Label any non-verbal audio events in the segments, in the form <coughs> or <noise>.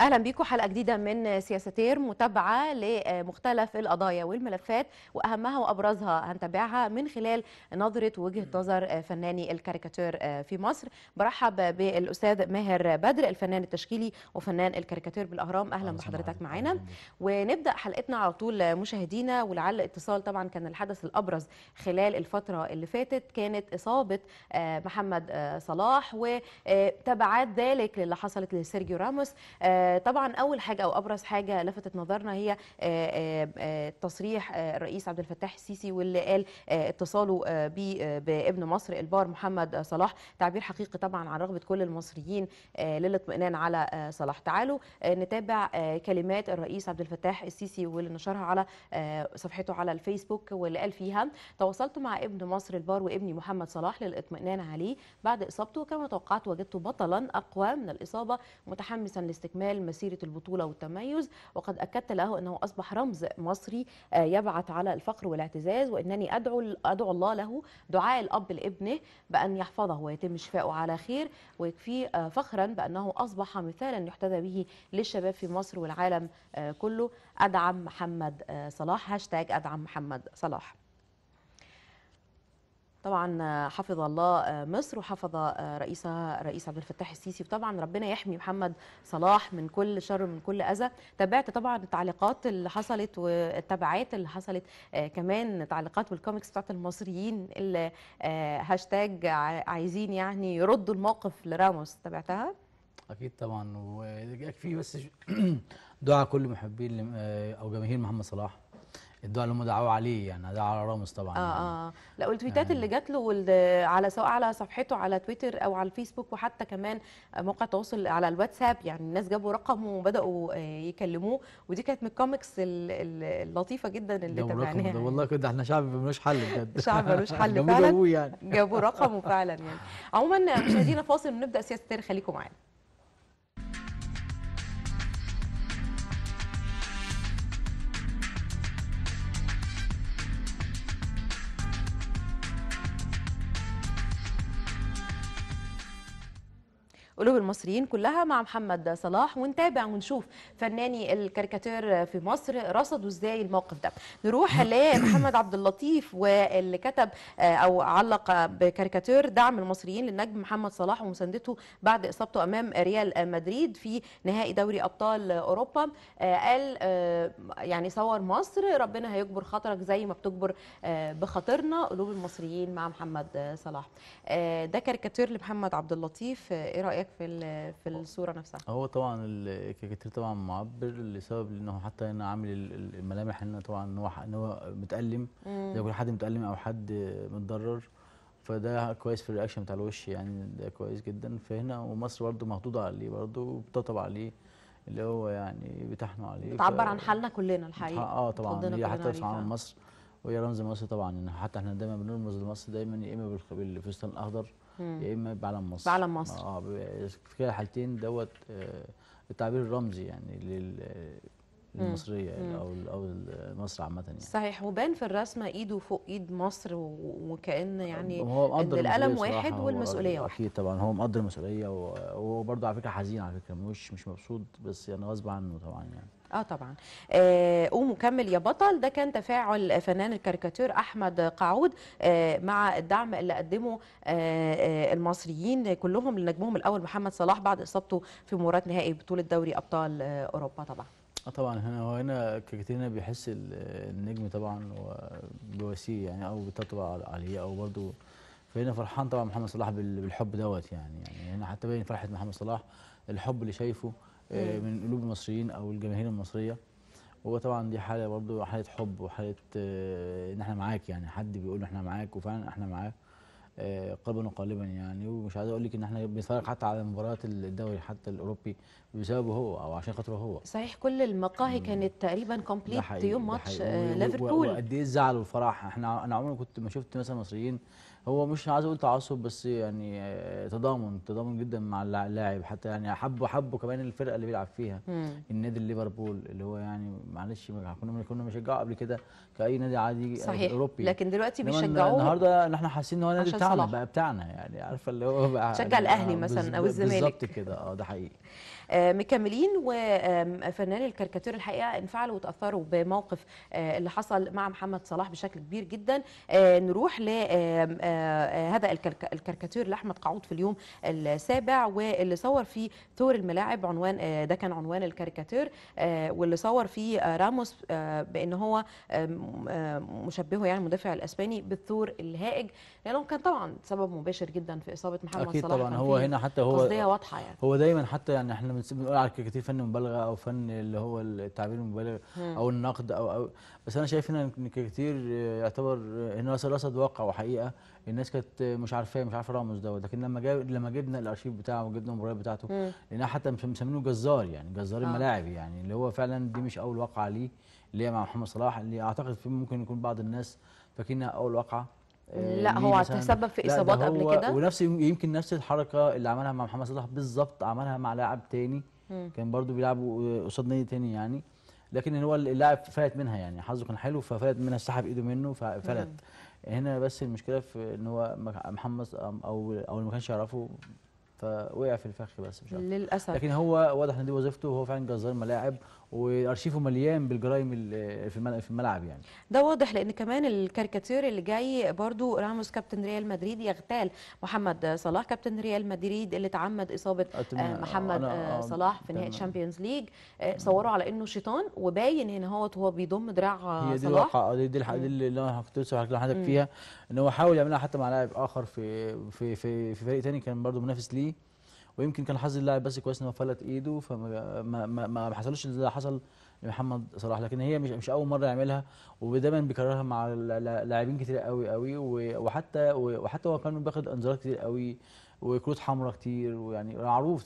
اهلا بيكم حلقه جديده من سياستير متابعه لمختلف القضايا والملفات واهمها وابرزها هنتابعها من خلال نظره وجهه نظر فناني الكاريكاتير في مصر برحب بالاستاذ ماهر بدر الفنان التشكيلي وفنان الكاريكاتير بالاهرام اهلا بحضرتك معانا ونبدا حلقتنا على طول مشاهدينا ولعل اتصال طبعا كان الحدث الابرز خلال الفتره اللي فاتت كانت اصابه آه، محمد آه، صلاح وتبعات ذلك للي حصلت لسيرجيو راموس آه، آه، طبعا اول حاجه او ابرز حاجه لفتت نظرنا هي آه، آه، تصريح الرئيس عبد الفتاح السيسي واللي قال اتصاله بابن مصر البار محمد صلاح تعبير حقيقي طبعا عن رغبه كل المصريين للاطمئنان على صلاح تعالوا نتابع كلمات الرئيس عبد الفتاح السيسي واللي نشرها على صفحته على الفيسبوك واللي قال فيها تواصلت مع ابن مصر البار وابني محمد صلاح للاطمئنان عليه بعد اصابته وكما توقعت وجدته بطلا اقوى من الاصابه متحمسا لاستكمال خلال مسيرة البطولة والتميز وقد أكدت له أنه أصبح رمز مصري آه، يبعث على الفخر والاعتزاز وأنني أدعو, أدعو الله له دعاء الأب لابنه بأن يحفظه ويتم شفاؤه على خير ويكفي آه، فخرا بأنه أصبح مثالا يحتذى به للشباب في مصر والعالم آه، كله أدعم محمد صلاح هاشتاج أدعم محمد صلاح طبعا آه، حفظ الله آه، مصر وحفظ آه، رئيسها الرئيس عبد الفتاح السيسي وطبعا ربنا يحمي محمد صلاح من كل شر من كل اذى تابعت طبعا التعليقات اللي حصلت والتبعات اللي حصلت كمان تعليقات والكوميكس بتاعت المصريين اللي هاشتاج عايزين يعني يردوا الموقف لراموس تابعتها اكيد طبعا ويكفي بس <clears throat> دعاء كل محبين او جماهير محمد صلاح الدعاء اللي هم دعوا عليه يعني ده على رامز طبعا اه اه, آه. لا والتويتات آه. اللي جات له على سواء على صفحته على تويتر او على الفيسبوك وحتى كمان موقع التواصل على الواتساب يعني الناس جابوا رقمه وبداوا آه، يكلموه ودي كانت من الكوميكس اللطيفه جدا اللي تابعناها يعني. والله كده احنا شعب ملوش حل بجد <laughs> شعب ملوش حل فعلا يعني. جابوا رقمه فعلا يعني عموما مشاهدينا فاصل ونبدا سياسه خليكم معانا قلوب المصريين كلها مع محمد صلاح ونتابع ونشوف فناني الكاريكاتير في مصر رصدوا ازاي الموقف ده نروح لمحمد عبد اللطيف واللي كتب آه، او علق بكاريكاتير دعم المصريين للنجم محمد صلاح ومساندته بعد اصابته امام ريال مدريد في نهائي دوري ابطال اوروبا آه، قال آه، يعني صور مصر ربنا هيجبر خاطرك زي ما بتجبر بخاطرنا قلوب المصريين مع محمد صلاح ده كاريكاتير لمحمد عبد اللطيف ايه رايك رايك في في الصوره نفسها هو طبعا الكاريكاتير طبعا معبر لسبب انه حتى هنا عامل الملامح هنا طبعا ان هو ان هو متالم زي يكون حد متالم او حد متضرر فده كويس في الرياكشن بتاع الوش يعني ده كويس جدا فهنا ومصر برده محطوطه عليه برده بتطبع عليه اللي هو يعني بتحنوا عليه بتعبر ف... عن حالنا كلنا الحقيقه اه طبعا هي حتى في عالم مصر وهي رمز مصر طبعا حتى احنا دايما بنرمز لمصر دايما يا اما بالفستان الاخضر يا اما بعلم مصر بعلم مصر اه في الحالتين دوت آه، التعبير الرمزي يعني لل المصريه او او مصر عامه يعني صحيح وبان في الرسمه ايده فوق ايد مصر وكان يعني هو ان القلم واحد والمسؤوليه واحده اكيد طبعا هو مقدر المسؤوليه وهو برده على فكره حزين على فكره مش مش مبسوط بس يعني غصب عنه طبعا يعني اه طبعا آه قوم وكمل يا بطل ده كان تفاعل فنان الكاريكاتير احمد قعود آه مع الدعم اللي قدمه آه،, آه المصريين كلهم لنجمهم الاول محمد صلاح بعد اصابته في مباراه نهائي بطوله دوري ابطال آه، اوروبا طبعا اه طبعا هنا هو هنا كاريكاتير هنا بيحس النجم طبعا بواسيه يعني او بتطبع عليه او برضه فهنا فرحان طبعا محمد صلاح بالحب دوت يعني يعني هنا حتى باين فرحه محمد صلاح الحب اللي شايفه آه، من قلوب المصريين او الجماهير المصريه وطبعا دي حاله برضو حاله حب وحاله آه، ان احنا معاك يعني حد بيقول احنا معاك وفعلا احنا معاك آه، قلبا وقالبا يعني ومش عايز اقول لك ان احنا بنتفرج حتى على مباريات الدوري حتى الاوروبي بسببه هو او عشان خاطره هو صحيح كل المقاهي كانت تقريبا كومبليت يوم ماتش ليفربول وقد ايه الزعل والفرح احنا انا عمري كنت ما شفت مثلا مصريين هو مش عايز اقول تعصب بس يعني آه، تضامن تضامن جدا مع اللاعب حتى يعني حبه حبه كمان الفرقه اللي بيلعب فيها مم. النادي ليفربول اللي هو يعني معلش كنا كنا بنشجعه قبل كده كاي نادي عادي صحيح. اوروبي لكن دلوقتي بيشجعوه النهارده احنا حاسين ان هو نادي بتاعنا بقى بتاعنا يعني عارفه اللي هو بقى شجع الاهلي آه، مثلا او الزمالك بالظبط كده اه ده حقيقي آه، مكملين وفنان الكاريكاتير الحقيقه انفعلوا وتاثروا بموقف آه، اللي حصل مع محمد صلاح بشكل كبير جدا آه، نروح لهذا الكاريكاتير لاحمد قعود في اليوم السابع واللي صور فيه ثور الملاعب عنوان ده كان عنوان الكاريكاتير واللي صور فيه راموس بان هو مشبهه يعني المدافع الاسباني بالثور الهائج لانه كان طبعا سبب مباشر جدا في اصابه محمد أكيد صلاح اكيد طبعا هو هنا حتى هو واضحه يعني هو دايما حتى يعني احنا بنقول على كتير فن مبالغه او فن اللي هو التعبير المبالغ او النقد او او بس انا شايف هنا ان كتير يعتبر ان هو رصد واقع وحقيقه الناس كانت مش عارفاه مش عارفه رامز دوت لكن لما جاب لما جبنا الارشيف بتاعه وجبنا المباريات بتاعته لان حتى مسمينه جزار يعني جزار آه. الملاعب يعني اللي هو فعلا دي مش اول واقعه ليه اللي هي مع محمد صلاح اللي اعتقد ممكن يكون بعض الناس فاكرينها اول واقعه لا آه، هو تسبب في اصابات قبل كده ونفس يمكن نفس الحركه اللي عملها مع محمد صلاح بالظبط عملها مع لاعب تاني مم. كان برضو بيلعبوا قصاد نادي تاني يعني لكن هو اللاعب فلت منها يعني حظه كان حلو ففلت منها سحب ايده منه ففلت هنا بس المشكله في ان هو محمد او او ما كانش يعرفه فوقع في الفخ بس مش عارف. للاسف لكن هو واضح ان دي وظيفته وهو فعلا جزار ملاعب وارشيفه مليان بالجرائم في في الملعب يعني ده واضح لان كمان الكاريكاتير اللي جاي برضو راموس كابتن ريال مدريد يغتال محمد صلاح كابتن ريال مدريد اللي تعمد اصابه آه، آه، محمد آه، صلاح في نهائي الشامبيونز ليج صوروا على انه شيطان وباين هنا هو وهو بيضم دراع هي دي صلاح دي دي, دي اللي انا كنت لسه حضرتك فيها ان هو حاول يعملها حتى مع لاعب اخر في في في, في فريق تاني كان برضو منافس ليه ويمكن كان حظ اللاعب بس كويس ان هو فلت ايده فما ما ما, ما حصلوش اللي حصل لمحمد صلاح لكن هي مش مش اول مره يعملها ودايما بيكررها مع لاعبين كتير قوي قوي وحتى وحتى هو كان بياخد انذارات كتير قوي وكروت حمراء كتير ويعني معروف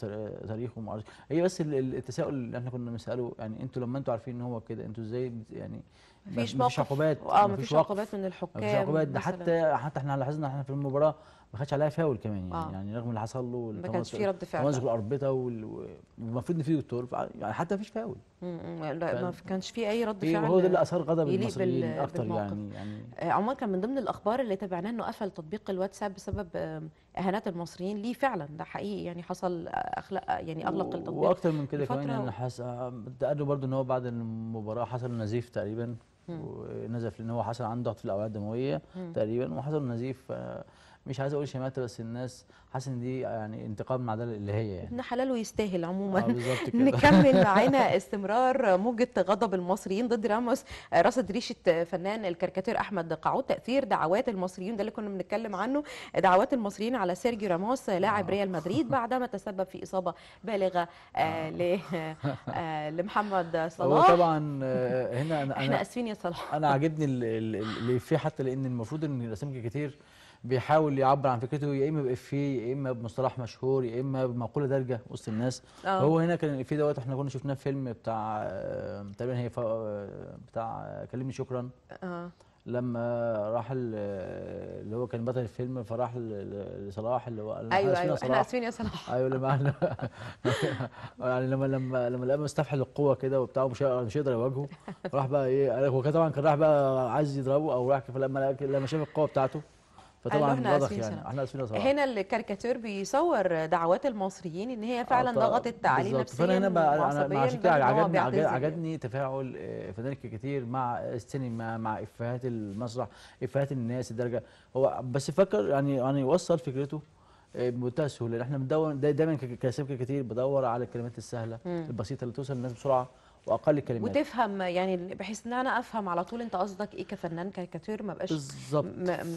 تاريخه ومعرفش هي بس التساؤل اللي احنا كنا بنساله يعني انتوا لما انتوا عارفين ان هو كده انتوا ازاي يعني مفيش عقوبات اه مفيش عقوبات من الحكام مفيش عقوبات ده حتى حتى احنا لاحظنا احنا في المباراه ما خدش عليها فاول كمان يعني آه. يعني رغم اللي حصل له ما كانش في رد فعل تمسك الاربطه والمفروض ان في دكتور يعني حتى ما فيش فاول لا ما كانش في اي رد فعل هو ده اللي اثار غضب المصريين اكتر يعني يعني آه، عمر كان من ضمن الاخبار اللي تابعناها انه قفل تطبيق الواتساب بسبب اهانات المصريين ليه فعلا ده حقيقي يعني حصل آه، اخلق آه، يعني اغلق التطبيق واكتر من كده كمان يعني حس... قالوا برضه ان هو بعد المباراه حصل نزيف تقريبا ونزف لان هو حصل عنده ضغط في الاوعيه الدمويه تقريبا وحصل نزيف آه مش عايز اقول شماته بس الناس حاسس ان دي يعني انتقام مع ده اللي هي يعني ابن حلال ويستاهل عموما آه <laughs> نكمل <laughs> معانا استمرار موجه غضب المصريين ضد راموس آه، رصد ريشه آه، فنان الكاريكاتير احمد قعود تاثير دعوات المصريين ده اللي كنا بنتكلم عنه دعوات المصريين على سيرجيو راموس آه، لاعب ريال مدريد <laughs> بعدما تسبب في اصابه بالغه آه آه لمحمد صلاح هو طبعا هنا انا احنا اسفين يا صلاح انا عاجبني اللي فيه حتى لان المفروض ان الاسامي كتير بيحاول يعبر عن فكرته يا اما بافيه يا اما بمصطلح مشهور يا اما بمقوله دارجه وسط الناس أوه. هو هنا كان الافيه دوت احنا كنا شفناه في فيلم بتاع آه، تقريبا هي آه، بتاع كلمني شكرا اه لما راح آه، اللي هو كان بطل الفيلم فراح لصلاح اللي هو قال ايوه ايوه احنا اسفين يا صلاح ايوه لما <laughs> يعني لما لما لما لقى مستفحل القوه كده وبتاع مش مش هيقدر يواجهه راح بقى ايه هو طبعا كان راح بقى عايز يضربه او راح فلما لما شاف القوه بتاعته فطبعا الوضع يعني احنا صراحه هنا الكاريكاتير بيصور دعوات المصريين ان هي آه، فعلا ضغطت عليه نفسيا فانا هنا بقى انا عشان كده عجبني عجبني تفاعل آه، فنان الكاريكاتير مع السينما مع افهات المسرح افهات الناس الدرجه هو بس فكر يعني يعني يوصل فكرته آه، بمنتهى السهوله احنا بندور دايما كسبك كتير بدور على الكلمات السهله البسيطه اللي توصل للناس بسرعه واقل كلمات وتفهم يعني بحيث ان انا افهم على طول انت قصدك ايه كفنان كاريكاتير ما بقاش بالظبط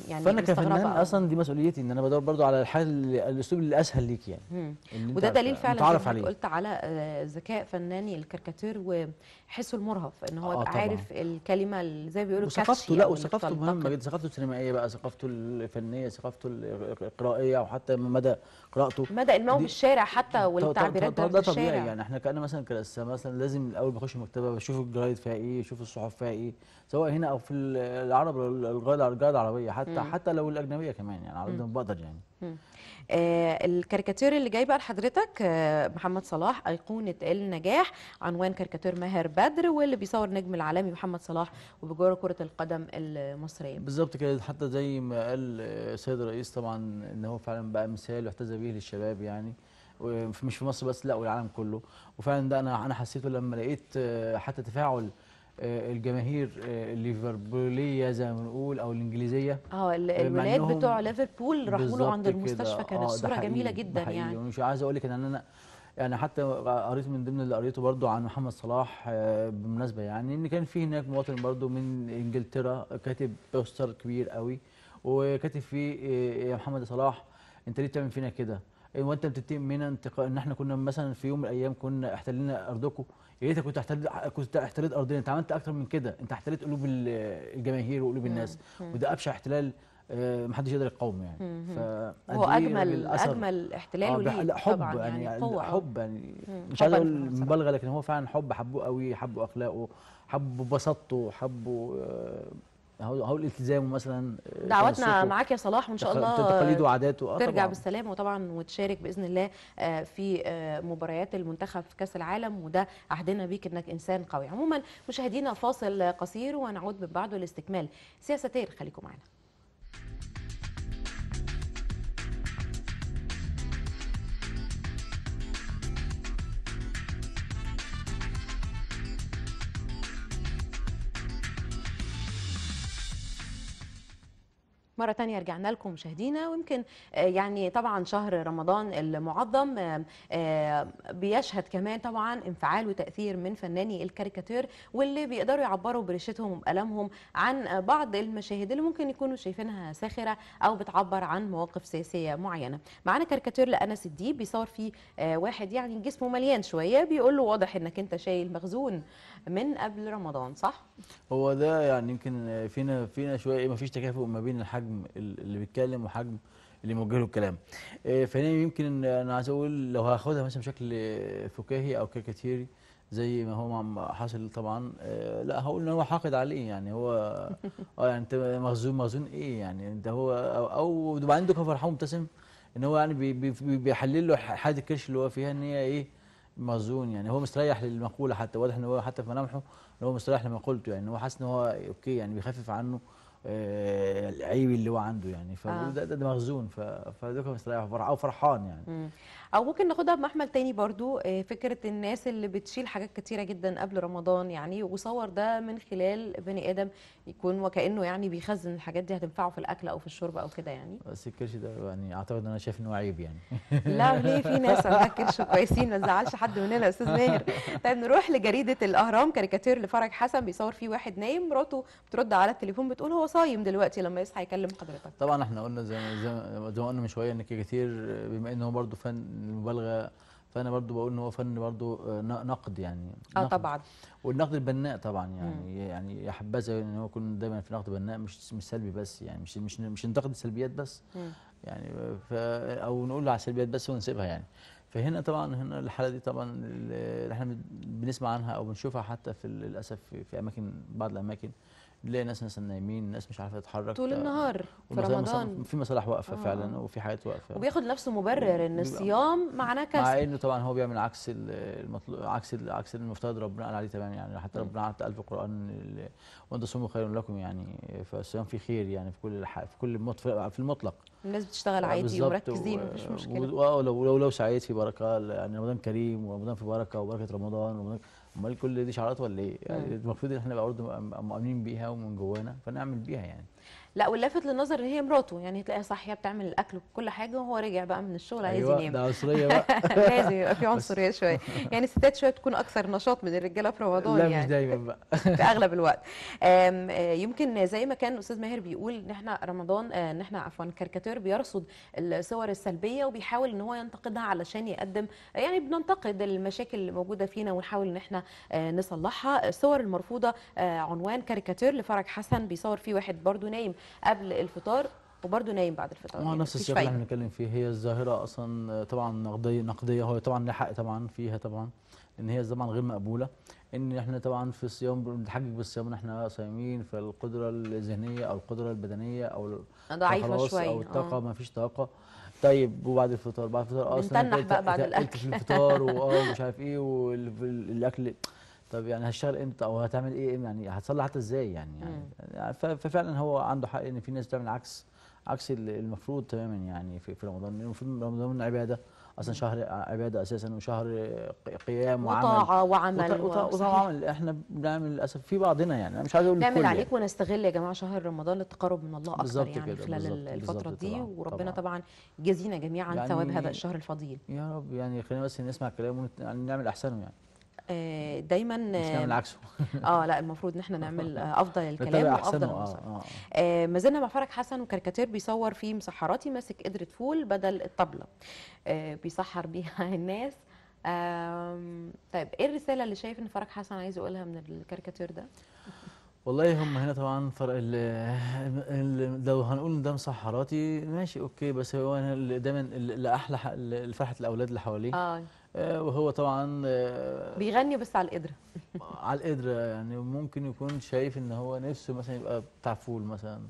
يعني فانا كفنان اصلا دي مسؤوليتي ان انا بدور برضو على الحل الاسلوب الاسهل ليك يعني وده دليل فعلا زي ما قلت على آه، ذكاء فناني الكاريكاتير و حسه المرهف ان هو آه عارف الكلمه اللي زي ما بيقولوا وثقافته يعني، لا وثقافته مهمه جدا ثقافته السينمائيه بقى ثقافته الفنيه ثقافته القرائيه وحتى مدى قراءته مدى في بالشارع حتى والتعبيرات ده طبيعي الشارع. يعني احنا كان مثلا كرسام مثلا لازم الاول بخش المكتبه بشوف الجرايد فيها ايه بشوف الصحف فيها ايه سواء هنا او في العرب الجرايد العربيه حتى م. حتى لو الاجنبيه كمان يعني ما بقدر يعني آه الكاريكاتير اللي جاي بقى لحضرتك آه محمد صلاح ايقونه النجاح عنوان كاريكاتير ماهر بدر واللي بيصور نجم العالمي محمد صلاح وبجوره كره القدم المصريه بالظبط كده حتى زي ما قال آه، السيد الرئيس طبعا ان هو فعلا بقى مثال يحتذى به للشباب يعني مش في مصر بس لا والعالم كله وفعلا ده انا انا حسيته لما لقيت آه، حتى تفاعل آه، الجماهير آه، الليفربوليه زي ما بنقول او الانجليزيه اه, آه، الولاد بتوع ليفربول راحوا له عند المستشفى كانت صوره جميله جدا يعني مش عايز اقول لك ان انا يعني حتى قريت من ضمن اللي قريته برضو عن محمد صلاح بالمناسبه يعني ان كان في هناك مواطن برضو من انجلترا كاتب بوستر كبير قوي وكاتب فيه يا محمد صلاح انت ليه بتعمل فينا كده؟ إيه، وانت بتتهم من انتقاء ان احنا كنا مثلا في يوم من الايام كنا احتلنا ارضكم يا ريتك كنت احتلت كنت احتلت ارضنا انت عملت اكتر من كده انت احتلت قلوب الجماهير وقلوب الناس وده ابشع احتلال آه، محدش يقدر يقاوم يعني هو اجمل اجمل احتلال آه لا حب طبعا يعني, يعني حب يعني مش عايز اقول مبالغه لكن هو فعلا حب حبوه قوي حبوا اخلاقه حبوا بساطته حبوا آه، هو الالتزام مثلا آه، دعواتنا معاك يا صلاح وان شاء الله تقاليده وعاداته آه، ترجع طبعاً. بالسلامه وطبعا وتشارك باذن الله آه، في مباريات المنتخب في كاس العالم وده عهدنا بيك انك انسان قوي عموما مشاهدينا فاصل قصير ونعود من بعده لاستكمال سياستير خليكم معنا مرة تانية رجعنا لكم مشاهدينا ويمكن آه، يعني طبعا شهر رمضان المعظم آه، بيشهد كمان طبعا انفعال وتأثير من فناني الكاريكاتير واللي بيقدروا يعبروا برشتهم وبقلمهم عن بعض المشاهد اللي ممكن يكونوا شايفينها ساخرة أو بتعبر عن مواقف سياسية معينة معانا كاريكاتير لأنس الديب بيصور فيه آه، واحد يعني جسمه مليان شوية بيقول له واضح إنك أنت شايل مخزون من قبل رمضان صح؟ هو ده يعني يمكن فينا فينا شويه ايه مفيش تكافؤ ما بين الحجم اللي بيتكلم وحجم اللي موجه له الكلام إيه، فهنا يمكن انا عايز اقول لو هاخدها مثلا بشكل فكاهي او كاريكاتيري زي ما هو حاصل طبعا إيه، لا هقول ان هو حاقد عليه يعني هو <laughs> اه يعني انت مخزون مخزون ايه يعني انت هو او وبعدين دكتور فرحان مبتسم ان هو يعني بيحلل له حاله الكرش اللي هو فيها ان هي ايه مظنون يعني هو مستريح للمقوله حتى واضح ان هو حتى في ملامحه هو مستريح لما قلته يعني هو حاسس ان هو اوكي يعني بيخفف عنه آه، العيب اللي هو عنده يعني فبقول آه. ده, ده مخزون فده كان مستريح او فرحان يعني مم. او ممكن ناخدها بمحمل تاني برضو آه، فكره الناس اللي بتشيل حاجات كتيره جدا قبل رمضان يعني وصور ده من خلال بني ادم يكون وكانه يعني بيخزن الحاجات دي هتنفعه في الاكل او في الشرب او كده يعني بس الكرش ده يعني اعتقد ان انا شايف انه عيب يعني <laughs> لا ليه في ناس عندها كرش كويسين ما نزعلش حد مننا يا استاذ ماهر طيب نروح لجريده الاهرام كاريكاتير لفرج حسن بيصور فيه واحد نايم مراته بترد على التليفون بتقول هو صايم دلوقتي لما يصحى يكلم حضرتك طبعا احنا قلنا زي ما زي ما قلنا من شويه ان كتير بما ان هو فن المبالغه فانا برضو بقول ان هو فن برضو آه، نقد يعني اه طبعا والنقد البناء طبعا يعني مم. يعني يا حبذا ان هو يكون دايما في نقد بناء مش مش سلبي بس يعني مش مش مش ننتقد السلبيات بس مم. يعني ف او نقول على السلبيات بس ونسيبها يعني فهنا طبعا هنا الحاله دي طبعا اللي احنا بنسمع عنها او بنشوفها حتى في للاسف في اماكن بعض الاماكن تلاقي ناس مثلا نايمين ناس مش عارفه تتحرك طول النهار في رمضان في مصالح واقفه آه. فعلا وفي حاجات واقفه وبياخد لنفسه مبرر ان الصيام معناه كسل مع انه طبعا هو بيعمل عكس المطلوب عكس عكس المفترض ربنا قال عليه تماما يعني حتى ربنا قال في القران وان صوموا خير لكم يعني فالصيام فيه خير يعني في كل في كل في المطلق الناس بتشتغل عادي آه، ومركزين مفيش مشكله آه، ولو لو لو سعيت في بركه يعني رمضان كريم ورمضان في بركه وبركه رمضان ورمضان امال كل دي شعارات ولا ايه؟ يعني المفروض ان احنا نبقى برضه مؤمنين بيها ومن جوانا فنعمل بيها يعني. لا واللافت للنظر ان هي مراته يعني تلاقيها صاحيه بتعمل الاكل وكل حاجه وهو راجع بقى من الشغل عايز أيوة ينام ده عنصريه <laughs> بقى لازم يبقى في عنصريه شويه يعني الستات شويه بتكون اكثر نشاط من الرجاله في رمضان لا يعني مش دايما بقى <laughs> في اغلب الوقت آه، يمكن زي ما كان استاذ ماهر بيقول ان احنا رمضان آه، ان احنا عفوا كاريكاتير بيرصد الصور السلبيه وبيحاول ان هو ينتقدها علشان يقدم يعني بننتقد المشاكل اللي موجوده فينا ونحاول ان احنا آه، نصلحها الصور المرفوضه عنوان كاريكاتير لفرج حسن بيصور فيه واحد برضه نايم قبل الفطار وبرده نايم بعد الفطار ما يعني نفس السياق اللي احنا بنتكلم فيه هي الظاهره اصلا طبعا نقديه نقديه هو طبعا له حق طبعا فيها طبعا ان هي طبعا غير مقبوله ان احنا طبعا في الصيام بنتحجج بالصيام ان احنا صايمين فالقدره الذهنيه او القدره البدنيه او ضعيفه شويه او الطاقه آه. ما فيش طاقه طيب وبعد الفطار بعد الفطار اصلا بقى بعد الاكل الفطار واه مش عارف ايه والاكل طب يعني هشتغل امتى او هتعمل ايه يعني حتى ازاي يعني يعني ففعلا هو عنده حق ان في ناس بتعمل عكس عكس المفروض تماما يعني في, في رمضان يعني المفروض رمضان عباده اصلا شهر عباده اساسا وشهر قيام وعمل وطاعه وعمل وطاعه وعمل احنا بنعمل للاسف في بعضنا يعني انا مش عايز اقول نعمل عليك يعني. ونستغل يا جماعه شهر رمضان للتقرب من الله اكثر يعني كده خلال بالزبط الفتره بالزبط دي طبعا وربنا طبعا جزينا جميعا يعني ثواب هذا الشهر الفضيل يا رب يعني خلينا بس نسمع كلامه ونعمل يعني احسنه يعني آه، دايما مش نعمل آه، عكسه <laughs> اه لا المفروض ان احنا نعمل افضل الكلام وافضل المصر آه آه, آه. ما زلنا مع فرج حسن وكاريكاتير بيصور فيه مسحراتي ماسك قدره فول بدل الطبله آه بيسحر بيها <laughs> الناس طيب ايه الرساله اللي شايف ان فرج حسن عايز يقولها من الكاريكاتير ده والله هم هنا طبعا فرق الـ لو هنقول ان ده مسحراتي ماشي اوكي بس هو انا دايما لاحلى احلى فرحه الاولاد اللي حواليه آه. آه، وهو طبعا آه، بيغني بس على القدره <laughs> على القدره يعني ممكن يكون شايف ان هو نفسه مثلا يبقى بتاع فول مثلا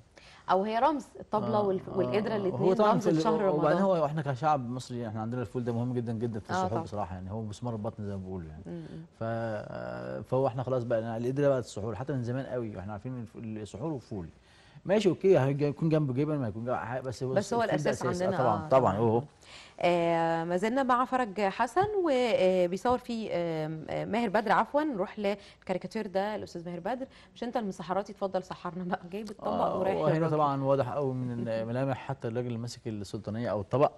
او هي رمز الطبله آه والقدره الاثنين آه، رمز شهر رمضان وبعدين هو احنا كشعب مصري احنا عندنا الفول ده مهم جدا جدا في السحور آه بصراحه يعني هو مسمار البطن زي ما بيقولوا يعني ف... فهو احنا خلاص بقى يعني القدره بقت السحور حتى من زمان قوي واحنا عارفين السحور وفول ماشي اوكي هيكون جنبه جبن ما يكون جنبه بس هو بس هو الاساس آه، عندنا آه طبعا طبعا اوه آه ما زلنا مع فرج حسن وبيصور آه، فيه آه ماهر بدر عفوا نروح للكاريكاتير ده الاستاذ ماهر بدر مش انت المسحراتي اتفضل سحرنا بقى جايب الطبق آه ورايح هنا طبعا واضح قوي من الملامح حتى الراجل اللي ماسك السلطانيه او الطبق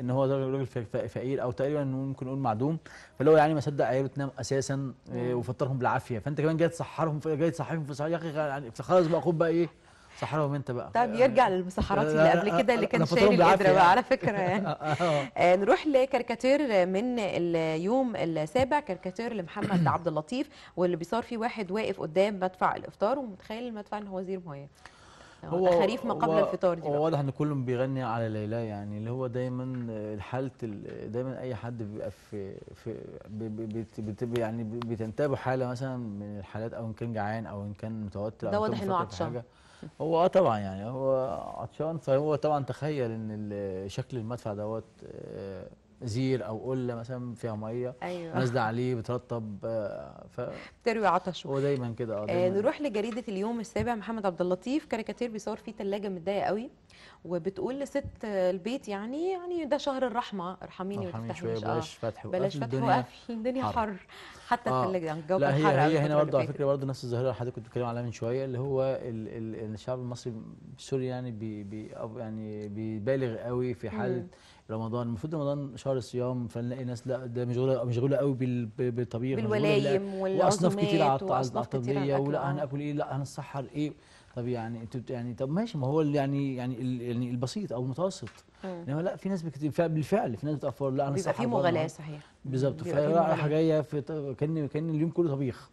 ان هو راجل فقير او تقريبا ممكن نقول معدوم فاللي هو يعني ما صدق عياله تنام اساسا آه، وفطرهم بالعافيه فانت كمان جاي تسحرهم جاي تصحيهم في يا اخي يعني خلاص بقى خد بقى ايه سحرهم انت بقى طب يرجع للمسحرات اللي قبل كده اللي كان شايل القدره بقى على يعني. فكره يعني <laughs> آه،, آه. آه نروح لكاريكاتير من اليوم السابع كاريكاتير لمحمد <coughs> عبد اللطيف واللي بيصار فيه واحد واقف قدام مدفع الافطار ومتخيل المدفع ان هو زير ميه آه، هو خريف ما قبل الفطار دي هو واضح ان كلهم بيغني على ليلى يعني اللي هو دايما الحاله دايما اي حد بيبقى في, في بي بي يعني بتنتابه حاله مثلا من الحالات او ان كان جعان او ان كان متوتر ده واضح انه عطشان هو اه طبعا يعني هو عطشان فهو طبعا تخيل ان شكل المدفع دوت آه، زير او قله مثلا فيها ميه أيوة. نازله عليه بترطب آه، ف بتروي عطشه هو دايما كده آه, آه، نروح لجريده اليوم السابع محمد عبد اللطيف كاريكاتير بيصور فيه ثلاجه متضايقه قوي وبتقول لست البيت يعني يعني ده شهر الرحمه ارحميني ما تفتحليش آه، بلاش فتح وقفل بلاش فتح وقفل الدنيا حر, حر. حتى آه. الثلاجه يعني الجو لا هي هي هنا برضه على فكره برضه نفس الظاهره اللي حضرتك كنت بتتكلم عليها من شويه اللي هو ال ال الشعب المصري السوري يعني بي بي يعني بيبالغ قوي في حاله رمضان المفروض رمضان شهر الصيام فنلاقي ناس لا ده مشغوله مشغوله قوي بالطبيخ بالولايم واصناف كتير على الطبيعيه ولا هناكل آه. ايه لا هنسحر ايه طب يعني انت يعني طب ماشي ما هو يعني يعني يعني البسيط او المتوسط انما لا في ناس بكتير بالفعل في ناس بتقفر لا انا بيبقى في مغالاه صحيح بالظبط فرايحه جايه في كان كان اليوم كله طبيخ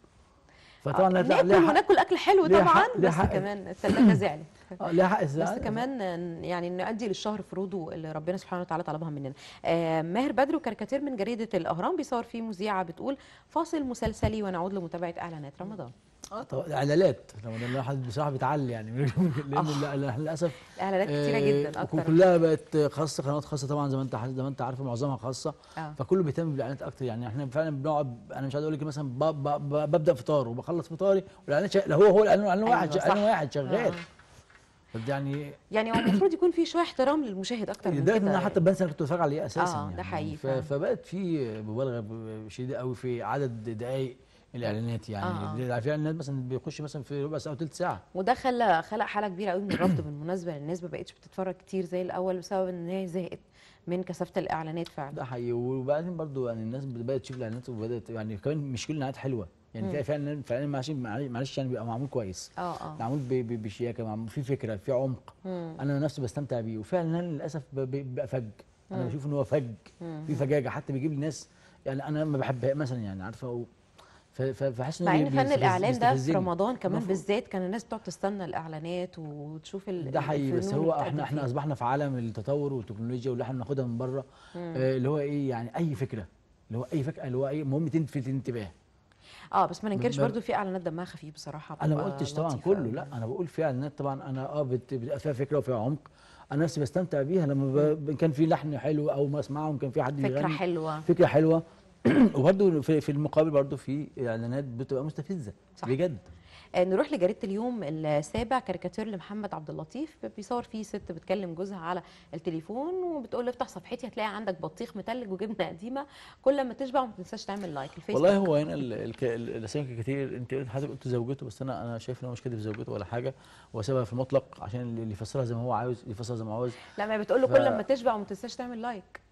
آه، فطبعا آه. ناكل اكل حلو طبعا بس كمان الثلاجه زعلت <laughs> آه، لها حق بس كمان يعني نؤدي للشهر فروضه اللي ربنا سبحانه وتعالى طلبها مننا آه، ماهر بدر كاريكاتير من جريده الاهرام بيصور فيه مذيعه بتقول فاصل مسلسلي ونعود لمتابعه اعلانات رمضان اه طبعا اعلانات رمضان الواحد بصراحه بيتعلي يعني <laughs> لان آه. للاسف اعلانات كتيره جدا اكتر كلها بقت خاصه قنوات خاصه طبعا زي ما انت زي ما انت عارفه معظمها خاصه آه. فكله بيهتم بالاعلانات اكتر يعني احنا فعلا بنقعد انا مش عايز اقول لك مثلا ببدا فطار وبخلص فطاري والاعلانات هو هو الاعلان أيوة، واحد اعلان واحد شغال يعني يعني هو المفروض يكون في شويه احترام للمشاهد اكتر من إيه، كده ده حتى البنات كنت بتفرج عليه اساسا اه يعني ده حقيقي فبقت في مبالغه شديده قوي في عدد دقائق الاعلانات يعني آه. آه. في اعلانات مثلا بيخش مثلا في ربع ساعه او ثلث ساعه وده خلى خلق حاله كبيره قوي من الرفض بالمناسبه يعني الناس ما بقتش بتتفرج كتير زي الاول بسبب ان هي زهقت من كثافه الاعلانات فعلا ده حقيقي وبعدين برضو يعني الناس بدات تشوف الاعلانات وبدات يعني كمان مش كل الاعلانات حلوه يعني تلاقي فعلا فعلا المعلش معلش يعني بيبقى معمول كويس اه اه معمول بشياكه معمول في فكره في عمق مم. انا نفسي بستمتع بيه وفعلا للاسف بيبقى فج انا بشوف ان هو فج في فجاجه حتى بيجيب لي ناس يعني انا ما بحبها مثلا يعني عارفه فبحس مع ان فن الاعلان ده في رمضان كمان بالذات كان الناس بتقعد تستنى الاعلانات وتشوف ال ده حقيقي بس هو احنا احنا اصبحنا في عالم التطور والتكنولوجيا واللي احنا بناخدها من بره آه اللي هو ايه يعني اي فكره اللي هو اي فكره اللي هو ايه المهم تلفت الانتباه اه بس ما ننكرش برضو في اعلانات دمها خفيف بصراحه انا ما قلتش طبعا كله لا يعني. انا بقول في اعلانات طبعا انا اه بتبقى فيها فكره وفيها عمق انا نفسي بستمتع بيها لما ب... كان في لحن حلو او ما اسمعهم كان في حد فكره حلوه فكره حلوه <clears throat> وبرده في المقابل برضه في اعلانات بتبقى مستفزه صح. بجد آه، نروح لجريده اليوم السابع كاريكاتير لمحمد عبد اللطيف بيصور فيه ست بتكلم جوزها على التليفون وبتقول له افتح صفحتي هتلاقي عندك بطيخ متلج وجبنه قديمه كل ما تشبع ما تنساش تعمل لايك الفيسبوك والله هو هنا الاسامي كتير انت قلت حضرتك قلت زوجته بس انا انا شايف ان هو مش كاتب زوجته ولا حاجه هو سابها في المطلق عشان اللي يفسرها زي ما هو عاوز يفسرها زي ما هو عاوز لا ما بتقول له ف... كل ما تشبع وما تنساش تعمل لايك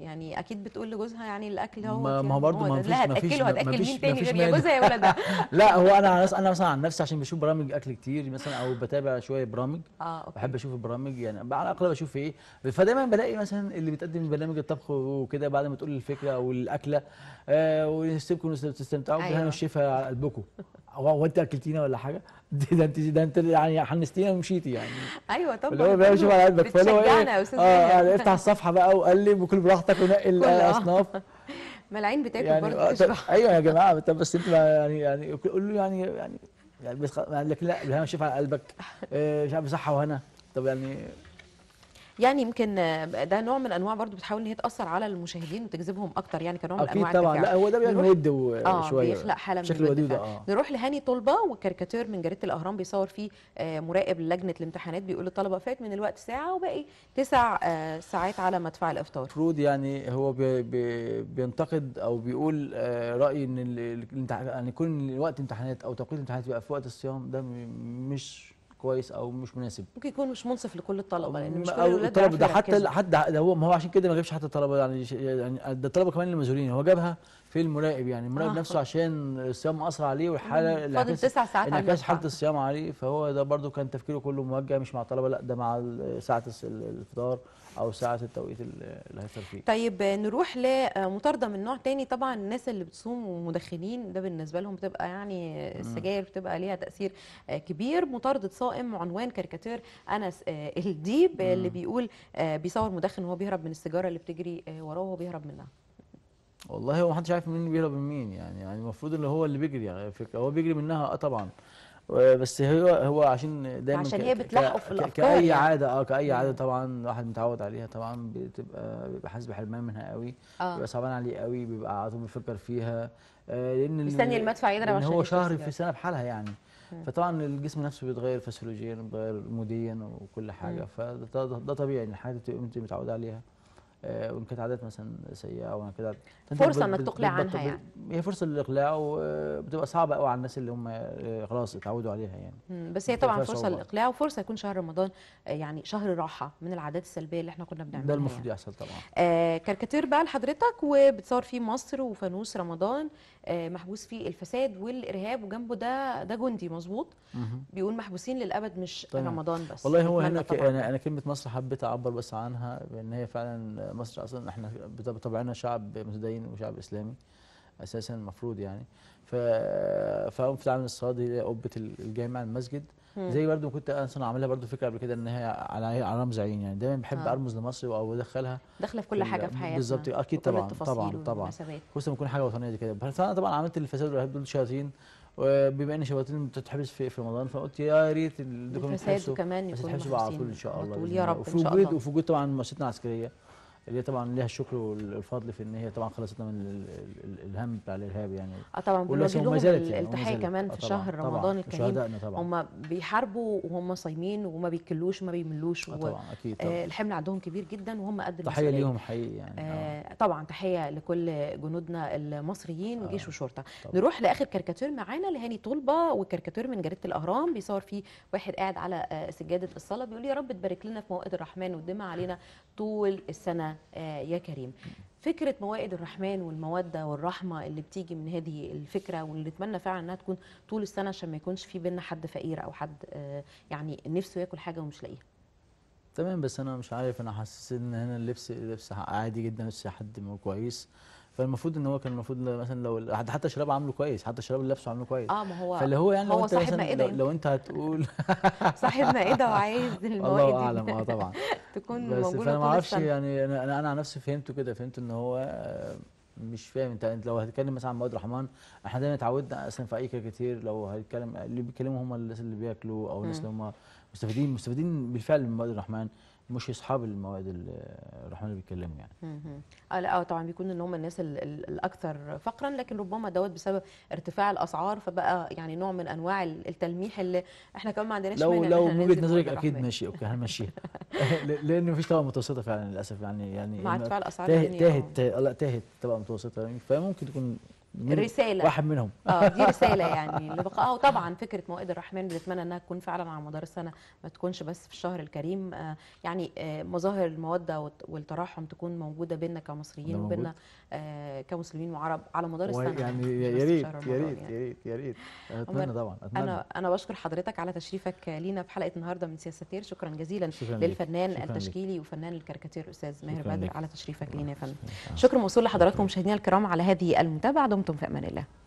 يعني اكيد بتقول لجوزها يعني الاكل هو ما, ما هو يعني برضه ما فيش ما فيش ما هتاكل مين تاني غير يا جوزها يا ولادها <laughs> لا هو انا انا مثلا عن نفسي عشان بشوف برامج اكل كتير مثلا او بتابع شويه برامج اه أوكي. بحب اشوف البرامج يعني على الاقل بشوف ايه فدايما بلاقي مثلا اللي بتقدم برنامج الطبخ وكده بعد ما تقول الفكره او الاكله آه ويسيبكم تستمتعوا أيوة. بالهنا والشفا على قلبكم هو انت اكلتينا ولا حاجه <laughs> ده انت ده انت يعني حنستينا ومشيتي يعني ايوه طبعا اللي هو بقى شوف على قلبك فهو ايه يا استاذ اه يعني افتح الصفحه بقى وقلب وكل براحتك ونقي آه. الاصناف <laughs> ملاعين بتاكل يعني برضه آه، ايوه يا جماعه <laughs> طب بس انت يعني يعني قول له يعني يعني, يعني بس يعني لكن لا بالهنا شوف على قلبك آه، مش عارف صحه وهنا طب يعني يعني يمكن ده نوع من انواع برضو بتحاول ان هي تاثر على المشاهدين وتجذبهم اكتر يعني كنوع من انواع طبعا لا هو ده بيعمل ود آه شويه بيخلق حاله من الود آه. نروح لهاني طلبه وكاريكاتير من جريده الاهرام بيصور فيه آه، مراقب لجنه الامتحانات بيقول للطلبه فات من الوقت ساعه وباقي تسع آه، ساعات على مدفع الافطار المفروض يعني هو بي بي بينتقد او بيقول آه، راي ان يعني يكون وقت امتحانات او توقيت الامتحانات يبقى في وقت الصيام ده مش كويس او مش مناسب ممكن يكون مش منصف لكل الطلبه لان مش كل الطلبه ده حتى حد ده هو ما هو عشان كده ما جابش حتى الطلبه يعني, يعني ده الطلبه كمان اللي هو جابها في المراقب يعني المراقب آه. نفسه عشان الصيام اسرع عليه والحاله اللي فاضل تسع ساعات انعكاس حاله الصيام عليه فهو ده برده كان تفكيره كله موجه مش مع طلبه لا ده مع ساعه الفطار او ساعه التوقيت اللي هيفطر فيه. طيب نروح لمطارده آه، من نوع تاني طبعا الناس اللي بتصوم ومدخنين ده بالنسبه لهم بتبقى يعني السجاير بتبقى ليها تاثير آه، كبير مطارده صائم عنوان كاريكاتير انس آه، الديب اللي بيقول بيصور مدخن وهو بيهرب من السيجاره اللي بتجري وراه وهو بيهرب منها. والله هو محدش عارف مين بيهرب من مين يعني يعني المفروض اللي هو اللي بيجري يعني فكرة هو بيجري منها اه طبعا بس هو هو عشان دايما عشان هي بتلاحقه في الافكار كاي يعني. عاده اه كاي عاده طبعا الواحد متعود عليها طبعا بتبقى بيبقى حاسس بحرمان منها قوي آه. بيبقى صعبان عليه قوي بيبقى على بيفكر فيها آه لان مستني المدفع يضرب عشان هو شهر في سنه بحالها يعني فطبعا الجسم نفسه بيتغير فسيولوجيا بيتغير موديا وكل حاجه فده طبيعي ان الحاجه انت متعوده عليها آه، وان كانت عادات مثلا سيئه او كده فرصه انك تقلع عنها يعني هي فرصه للاقلاع وبتبقى صعبه قوي على الناس اللي هم آه، خلاص اتعودوا عليها يعني بس هي طبعا فرصه للاقلاع وفرصه يكون شهر رمضان آه، يعني شهر راحه من العادات السلبيه اللي احنا كنا بنعملها ده يعني. المفروض يعني. يحصل طبعا آه كاريكاتير بقى لحضرتك وبتصور فيه مصر وفانوس رمضان آه محبوس فيه الفساد والارهاب وجنبه ده ده جندي مظبوط بيقول محبوسين للابد مش طيب. رمضان بس والله هو هنا انا يعني انا كلمه مصر حبيت اعبر بس عنها بان هي فعلا مصر اصلا احنا بطبعنا شعب متدين وشعب اسلامي اساسا المفروض يعني ف فقام في العمل الصادي قبه الجامع المسجد زي برضو كنت اصلا عاملها برضو فكره قبل كده ان هي على رمز عين يعني دايما بحب آه. ارمز لمصر او ادخلها داخله في كل حاجه في حياتنا بالظبط اكيد طبعا طبعا طبعا خصوصا لما تكون حاجه وطنيه دي كده فانا طبعا عملت الفساد والارهاب دول شياطين وبما ان شباطين بتتحبس في رمضان فقلت يا ريت الدكتور الفساد كمان يكون بس تتحبس على طول ان شاء الله يا رب ان شاء الله وفي وجود طبعا مؤسستنا العسكريه اللي هي طبعا لها الشكر والفضل في ان هي طبعا خلصتنا من الهم بتاع الارهاب يعني اه طبعا بنوجه لهم التحيه كمان في آه، شهر طبعًا رمضان الكريم هم بيحاربوا وهم صايمين وما بيكلوش وما بيملوش آه، طبعا اكيد طبعًا. آه الحمل عندهم كبير جدا وهم قد تحيه ليهم حقيقي يعني آه،, آه طبعا تحيه لكل جنودنا المصريين وجيش وشرطه نروح لاخر كاريكاتير معانا لهاني طلبه وكاريكاتير من جريده الاهرام بيصور فيه واحد قاعد على سجاده الصلاه بيقول يا رب تبارك لنا في موائد الرحمن وتدم علينا طول السنه آه، يا كريم فكره موائد الرحمن والموده والرحمه اللي بتيجي من هذه الفكره واللي نتمنى فعلا انها تكون طول السنه عشان ما يكونش في بينا حد فقير او حد آه، يعني نفسه ياكل حاجه ومش لاقيها تمام بس انا مش عارف انا حاسس ان هنا اللبس لبس عادي جدا لبس حد كويس فالمفروض ان هو كان المفروض مثلا لو حتى شراب عامله كويس حتى شراب اللي لابسه عامله كويس اه ما هو فاللي هو يعني هو لو انت إيه لو, لو انت هتقول <laughs> صاحبنا ايه ده وعايز <laughs> المواد الله اعلم اه طبعا <laughs> تكون بس موجوده فانا ما اعرفش يعني انا انا, عن نفسي فهمته كده فهمت ان هو مش فاهم انت لو هتتكلم مثلا عن مواد الرحمن احنا دايما اتعودنا اصلا في اي كتير لو هيتكلم اللي بيتكلموا هم الناس اللي بياكلوا او الناس اللي هم مستفيدين مستفيدين بالفعل من مواد الرحمن مش اصحاب المواد الرحمن بيتكلموا يعني اه لا طبعا بيكون ان هم الناس الاكثر فقرا لكن ربما دوت بسبب ارتفاع الاسعار فبقى يعني نوع من انواع التلميح اللي احنا كمان ما عندناش لو لو من وجهه نظرك اكيد ماشي اوكي هنمشيها لان مفيش طبقه متوسطه فعلا للاسف يعني يعني مع ارتفاع الاسعار تاهت يعني تاهت لا آه. تاهت طبقه متوسطه يعني، فممكن تكون رساله واحد منهم اه دي <laughs> رساله يعني لبقائها وطبعا فكره موائد الرحمن بنتمنى انها تكون فعلا على مدار السنه ما تكونش بس في الشهر الكريم آه يعني آه مظاهر الموده والتراحم تكون موجوده بيننا كمصريين وبيننا آه كمسلمين وعرب على مدار السنه يعني يا ريت يا ريت يا ريت يا ريت اتمنى طبعا اتمنى انا انا بشكر حضرتك على تشريفك لينا في حلقه النهارده من سياستير شكرا جزيلا شكرا للفنان شكرا التشكيلي لك. وفنان الكاريكاتير استاذ ماهر بدر على تشريفك لينا يا فندم شكرا موصول لحضراتكم مشاهدينا الكرام على هذه المتابعه دمتم في امان الله